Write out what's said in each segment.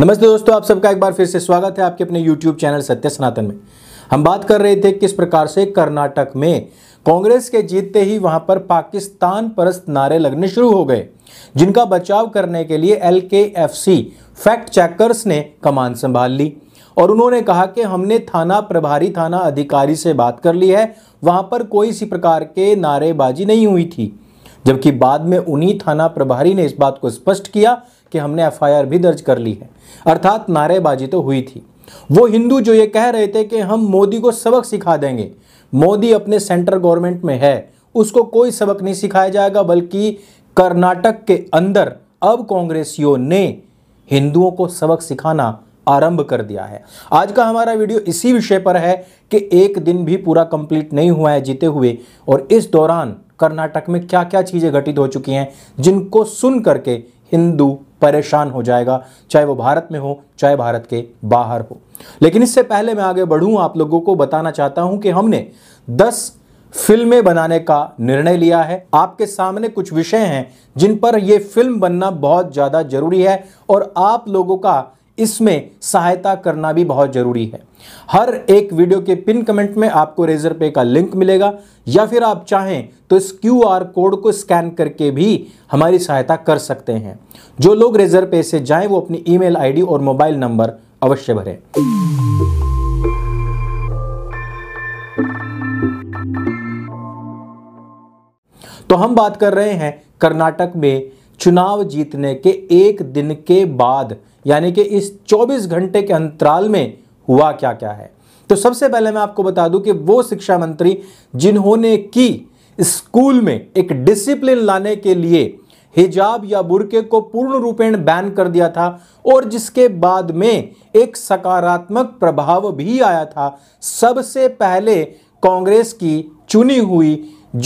नमस्ते दोस्तों आप सबका एक बार फिर से स्वागत है आपके अपने यूट्यूब चैनल सत्य सनातन में हम बात कर रहे थे किस प्रकार से कर्नाटक में कांग्रेस के जीतते ही वहां पर पाकिस्तान परस्त नारे लगने शुरू हो गए जिनका बचाव करने के लिए एल के एफ सी फैक्ट चेकर्स ने कमान संभाल ली और उन्होंने कहा कि हमने थाना प्रभारी थाना अधिकारी से बात कर ली है वहाँ पर कोई इसी प्रकार के नारेबाजी नहीं हुई थी जबकि बाद में उन्हीं थाना प्रभारी ने इस बात को स्पष्ट किया कि हमने एफआईआर भी दर्ज कर ली है अर्थात नारेबाजी तो हुई थी वो हिंदू जो ये कह रहे थे कि हम मोदी को सबक सिखा देंगे मोदी अपने सेंट्रल गवर्नमेंट में है उसको कोई सबक नहीं सिखाया जाएगा बल्कि कर्नाटक के अंदर अब कांग्रेसियों ने हिंदुओं को सबक सिखाना आरंभ कर दिया है आज का हमारा वीडियो इसी विषय पर है कि एक दिन भी पूरा कंप्लीट नहीं हुआ है जीते हुए और इस दौरान कर्नाटक में क्या क्या चीज़ें घटित हो चुकी हैं जिनको सुन करके हिंदू परेशान हो जाएगा चाहे वो भारत में हो चाहे भारत के बाहर हो लेकिन इससे पहले मैं आगे बढ़ू आप लोगों को बताना चाहता हूं कि हमने दस फिल्में बनाने का निर्णय लिया है आपके सामने कुछ विषय हैं जिन पर यह फिल्म बनना बहुत ज़्यादा जरूरी है और आप लोगों का इसमें सहायता करना भी बहुत ज़रूरी है हर एक वीडियो के पिन कमेंट में आपको रेजर पे का लिंक मिलेगा या फिर आप चाहें तो इस क्यू आर कोड को स्कैन करके भी हमारी सहायता कर सकते हैं जो लोग रेजर पे से जाएं वो अपनी ईमेल आईडी और मोबाइल नंबर अवश्य भरें तो हम बात कर रहे हैं कर्नाटक में चुनाव जीतने के एक दिन के बाद यानी कि इस 24 घंटे के अंतराल में हुआ क्या क्या है तो सबसे पहले मैं आपको बता दूं कि वो शिक्षा मंत्री जिन्होंने की स्कूल में एक डिसिप्लिन लाने के लिए हिजाब या बुरके को पूर्ण रूपेण बैन कर दिया था और जिसके बाद में एक सकारात्मक प्रभाव भी आया था सबसे पहले कांग्रेस की चुनी हुई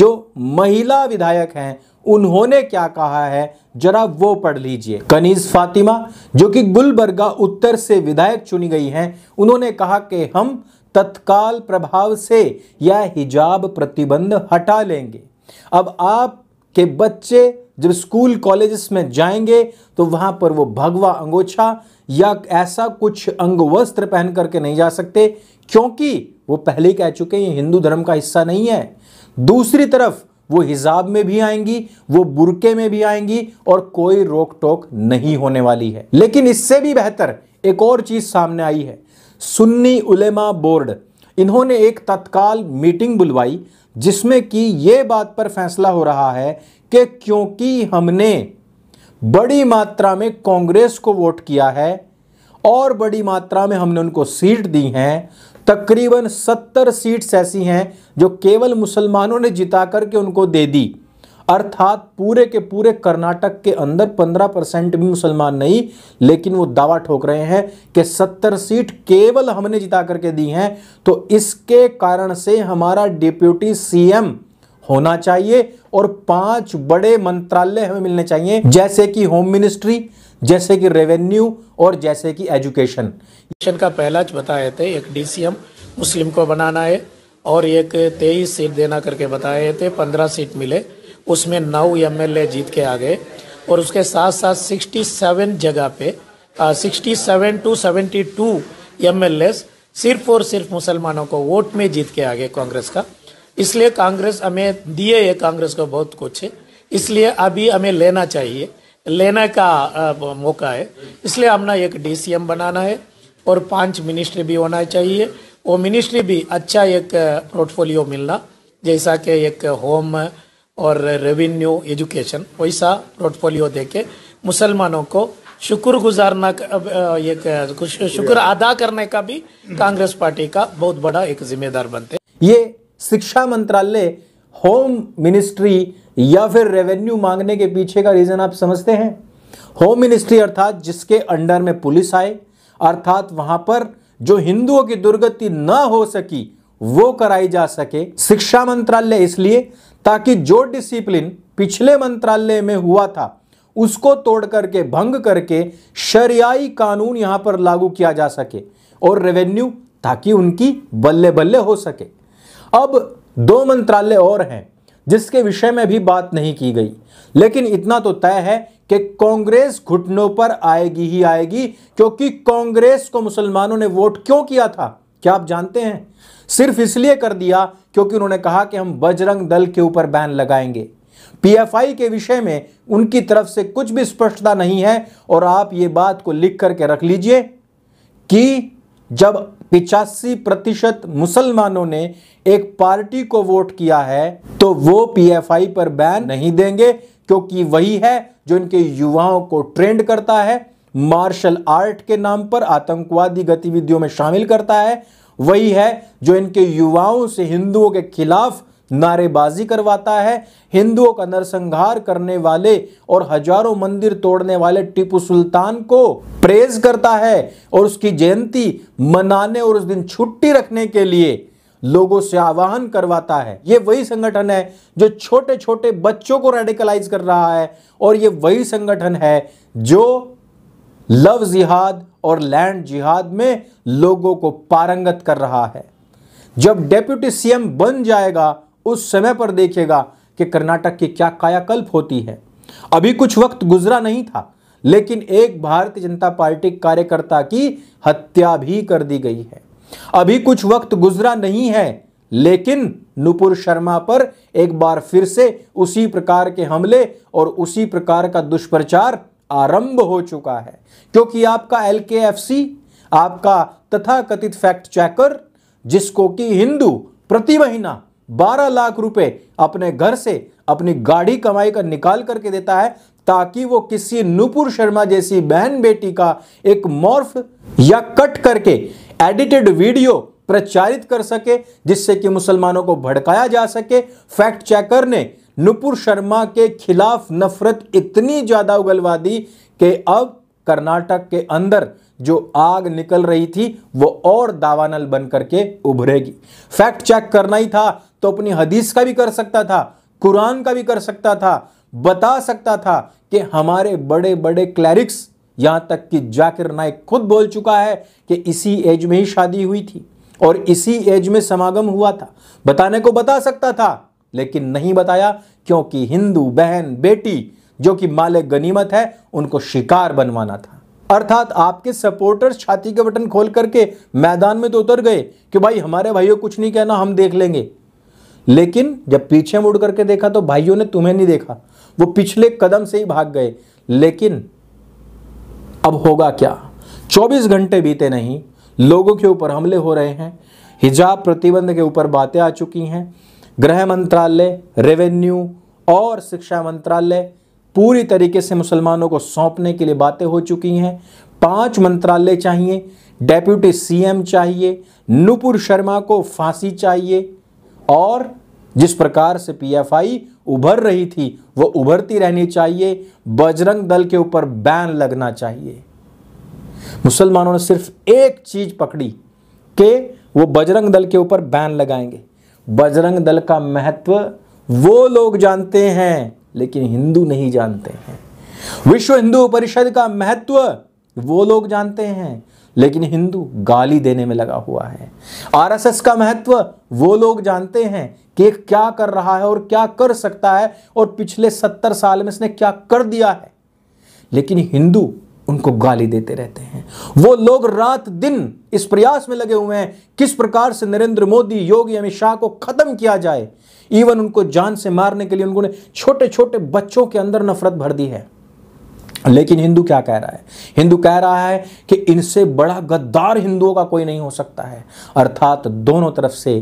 जो महिला विधायक हैं उन्होंने क्या कहा है जरा वो पढ़ लीजिए कनीज फातिमा जो कि गुलबर्गा उत्तर से विधायक चुनी गई हैं उन्होंने कहा कि हम तत्काल प्रभाव से यह हिजाब प्रतिबंध हटा लेंगे अब आप के बच्चे जब स्कूल कॉलेजेस में जाएंगे तो वहां पर वो भगवा अंगोछा या ऐसा कुछ अंग वस्त्र पहन करके नहीं जा सकते क्योंकि वो पहले कह चुके हैं हिंदू धर्म का हिस्सा नहीं है दूसरी तरफ वो हिजाब में भी आएंगी वो बुरके में भी आएंगी और कोई रोक टोक नहीं होने वाली है लेकिन इससे भी बेहतर एक और चीज़ सामने आई है सुन्नी उलेमा बोर्ड इन्होंने एक तत्काल मीटिंग बुलवाई जिसमें कि यह बात पर फैसला हो रहा है कि क्योंकि हमने बड़ी मात्रा में कांग्रेस को वोट किया है और बड़ी मात्रा में हमने उनको सीट दी हैं तकरीबन सत्तर सीट्स ऐसी हैं जो केवल मुसलमानों ने जिता करके उनको दे दी अर्थात पूरे के पूरे कर्नाटक के अंदर 15 परसेंट भी मुसलमान नहीं लेकिन वो दावा ठोक रहे हैं कि 70 सीट केवल हमने जिता करके दी हैं तो इसके कारण से हमारा डिप्यूटी सीएम होना चाहिए और पांच बड़े मंत्रालय हमें मिलने चाहिए जैसे कि होम मिनिस्ट्री जैसे कि रेवेन्यू और जैसे कि एजुकेशन एजुकेशन का पहला बताए थे एक डीसीएम मुस्लिम को बनाना है और एक तेईस सीट देना करके बताए थे पंद्रह सीट मिले उसमें नौ एमएलए जीत के आ गए और उसके साथ साथ सिक्सटी सेवन जगह पे sixty seven to seventy two M सिर्फ और सिर्फ मुसलमानों को वोट में जीत के आ गए कांग्रेस का इसलिए कांग्रेस हमें दिए है कांग्रेस को बहुत कुछ है इसलिए अभी हमें लेना चाहिए लेने का मौका है इसलिए हमने एक डीसीएम बनाना है और पांच मिनिस्ट्री भी होना चाहिए वो मिनिस्ट्री भी अच्छा एक पोर्टफोलियो मिलना जैसा कि एक होम और रेवेन्यू एजुकेशन वैसा पोर्टफोलियो दे के मुसलमानों को शुक्र गुजारना एक शुक्र अदा करने का भी कांग्रेस पार्टी का बहुत बड़ा एक जिम्मेदार बनते ये शिक्षा मंत्रालय होम मिनिस्ट्री या फिर रेवेन्यू मांगने के पीछे का रीज़न आप समझते हैं होम मिनिस्ट्री अर्थात जिसके अंडर में पुलिस आए अर्थात वहां पर जो हिंदुओं की दुर्गति न हो सकी वो कराई जा सके शिक्षा मंत्रालय इसलिए ताकि जो डिसिप्लिन पिछले मंत्रालय में हुआ था उसको तोड़ करके भंग करके शरियाई कानून यहां पर लागू किया जा सके और रेवेन्यू ताकि उनकी बल्ले बल्ले हो सके अब दो मंत्रालय और हैं जिसके विषय में भी बात नहीं की गई लेकिन इतना तो तय है कि कांग्रेस घुटनों पर आएगी ही आएगी क्योंकि कांग्रेस को मुसलमानों ने वोट क्यों किया था क्या आप जानते हैं सिर्फ इसलिए कर दिया क्योंकि उन्होंने कहा कि हम बजरंग दल के ऊपर बैन लगाएंगे पीएफआई के विषय में उनकी तरफ से कुछ भी स्पष्टता नहीं है और आप ये बात को लिख करके रख लीजिए कि जब पिचासी प्रतिशत मुसलमानों ने एक पार्टी को वोट किया है तो वो पीएफआई पर बैन नहीं देंगे क्योंकि वही है जो इनके युवाओं को ट्रेंड करता है मार्शल आर्ट के नाम पर आतंकवादी गतिविधियों में शामिल करता है वही है जो इनके युवाओं से हिंदुओं के खिलाफ नारेबाजी करवाता है हिंदुओं का नरसंहार करने वाले और हजारों मंदिर तोड़ने वाले टीपू सुल्तान को प्रेज करता है और उसकी जयंती मनाने और उस दिन छुट्टी रखने के लिए लोगों से आवाहन करवाता है ये वही संगठन है जो छोटे छोटे बच्चों को रेडिकलाइज कर रहा है और ये वही संगठन है जो लव जिहाद और लैंड जिहाद में लोगों को पारंगत कर रहा है जब डेप्यूटी सीएम बन जाएगा उस समय पर देखेगा कि कर्नाटक की क्या कायाकल्प होती है अभी कुछ वक्त गुजरा नहीं था लेकिन एक भारतीय जनता पार्टी कार्यकर्ता की हत्या भी कर दी गई है अभी कुछ वक्त गुजरा नहीं है लेकिन नुपुर शर्मा पर एक बार फिर से उसी प्रकार के हमले और उसी प्रकार का दुष्प्रचार आरंभ हो चुका है क्योंकि आपका एल आपका तथाकथित फैक्ट चेकर जिसको कि हिंदू प्रति महीना बारह लाख रुपए अपने घर से अपनी गाड़ी कमाई का निकाल करके देता है ताकि वो किसी नुपुर शर्मा जैसी बहन बेटी का एक मॉर्फ या कट करके एडिटेड वीडियो प्रचारित कर सके जिससे कि मुसलमानों को भड़काया जा सके फैक्ट चेकर ने नुपुर शर्मा के खिलाफ नफरत इतनी ज़्यादा उगलवा दी कि अब कर्नाटक के अंदर जो आग निकल रही थी वो और दावानल बन करके उभरेगी फैक्ट चेक करना ही था तो अपनी हदीस का भी कर सकता था कुरान का भी कर सकता था बता सकता था कि हमारे बड़े बड़े क्लैरिक्स यहां तक कि जाकिर नाइक खुद बोल चुका है कि इसी एज में ही शादी हुई थी और इसी एज में समागम हुआ था बताने को बता सकता था लेकिन नहीं बताया क्योंकि हिंदू बहन बेटी जो कि माले गनीमत है उनको शिकार बनवाना था अर्थात आपके सपोर्टर्स छाती के बटन खोल करके मैदान में तो उतर गए कि भाई हमारे भाइयों कुछ नहीं कहना हम देख लेंगे लेकिन जब पीछे मुड़ करके देखा तो भाइयों ने तुम्हें नहीं देखा वो पिछले कदम से ही भाग गए लेकिन अब होगा क्या 24 घंटे बीते नहीं लोगों के ऊपर हमले हो रहे हैं हिजाब प्रतिबंध के ऊपर बातें आ चुकी हैं गृह मंत्रालय रेवेन्यू और शिक्षा मंत्रालय पूरी तरीके से मुसलमानों को सौंपने के लिए बातें हो चुकी हैं पांच मंत्रालय चाहिए डेप्यूटी सीएम चाहिए नुपुर शर्मा को फांसी चाहिए और जिस प्रकार से पीएफआई उभर रही थी वो उभरती रहनी चाहिए बजरंग दल के ऊपर बैन लगना चाहिए मुसलमानों ने सिर्फ एक चीज पकड़ी कि वो बजरंग दल के ऊपर बैन लगाएंगे बजरंग दल का महत्व वो लोग जानते हैं लेकिन हिंदू नहीं जानते हैं विश्व हिंदू परिषद का महत्व वो लोग जानते हैं लेकिन हिंदू गाली देने में लगा हुआ है आरएसएस का महत्व वो लोग जानते हैं कि क्या कर रहा है और क्या कर सकता है और पिछले सत्तर साल में इसने क्या कर दिया है लेकिन हिंदू उनको गाली देते रहते हैं वो लोग रात दिन इस प्रयास में लगे हुए हैं किस प्रकार से नरेंद्र मोदी योगी अमित शाह को ख़त्म किया जाए इवन उनको जान से मारने के लिए उनको छोटे छोटे बच्चों के अंदर नफरत भर दी है लेकिन हिंदू क्या कह रहा है हिंदू कह रहा है कि इनसे बड़ा गद्दार हिंदुओं का कोई नहीं हो सकता है अर्थात दोनों तरफ से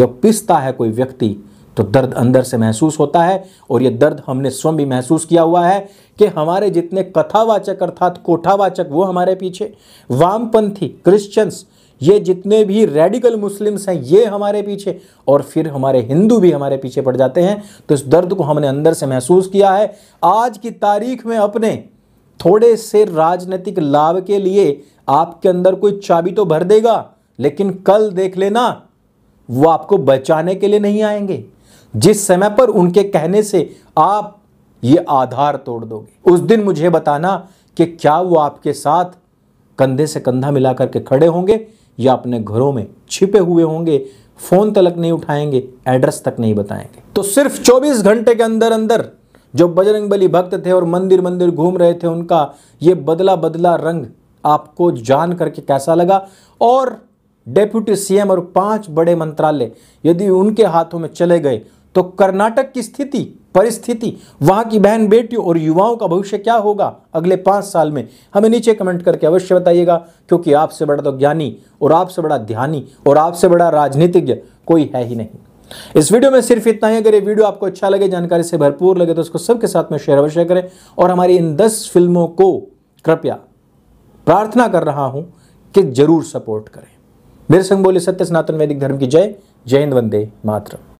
जब पिसता है कोई व्यक्ति तो दर्द अंदर से महसूस होता है और ये दर्द हमने स्वयं भी महसूस किया हुआ है कि हमारे जितने कथावाचक अर्थात कोठावाचक वो हमारे पीछे वामपंथी क्रिश्चियंस ये जितने भी रेडिकल मुस्लिम्स हैं ये हमारे पीछे और फिर हमारे हिंदू भी हमारे पीछे पड़ जाते हैं तो इस दर्द को हमने अंदर से महसूस किया है आज की तारीख में अपने थोड़े से राजनीतिक लाभ के लिए आपके अंदर कोई चाबी तो भर देगा लेकिन कल देख लेना वो आपको बचाने के लिए नहीं आएंगे जिस समय पर उनके कहने से आप ये आधार तोड़ दोगे उस दिन मुझे बताना कि क्या वो आपके साथ कंधे से कंधा मिला करके खड़े होंगे या अपने घरों में छिपे हुए होंगे फ़ोन तलक नहीं उठाएंगे एड्रेस तक नहीं बताएंगे तो सिर्फ 24 घंटे के अंदर अंदर जो बजरंग बली भक्त थे और मंदिर मंदिर घूम रहे थे उनका ये बदला बदला रंग आपको जान करके कैसा लगा और डेप्यूटी सीएम और पांच बड़े मंत्रालय यदि उनके हाथों में चले गए तो कर्नाटक की स्थिति परिस्थिति वहां की बहन बेटियों और युवाओं का भविष्य क्या होगा अगले पांच साल में हमें नीचे कमेंट करके अवश्य बताइएगा क्योंकि आपसे बड़ा तो ज्ञानी और आपसे बड़ा ध्यानी और आपसे बड़ा राजनीतिज्ञ कोई है ही नहीं इस वीडियो में सिर्फ इतना ही अगर ये वीडियो आपको अच्छा लगे जानकारी से भरपूर लगे तो उसको सबके साथ में शेयर अवश्य करें और हमारी इन दस फिल्मों को कृपया प्रार्थना कर रहा हूं कि जरूर सपोर्ट करें मेरे संग बोले सत्य सनातन वैदिक धर्म की जय जय हिंद वंदे मातरम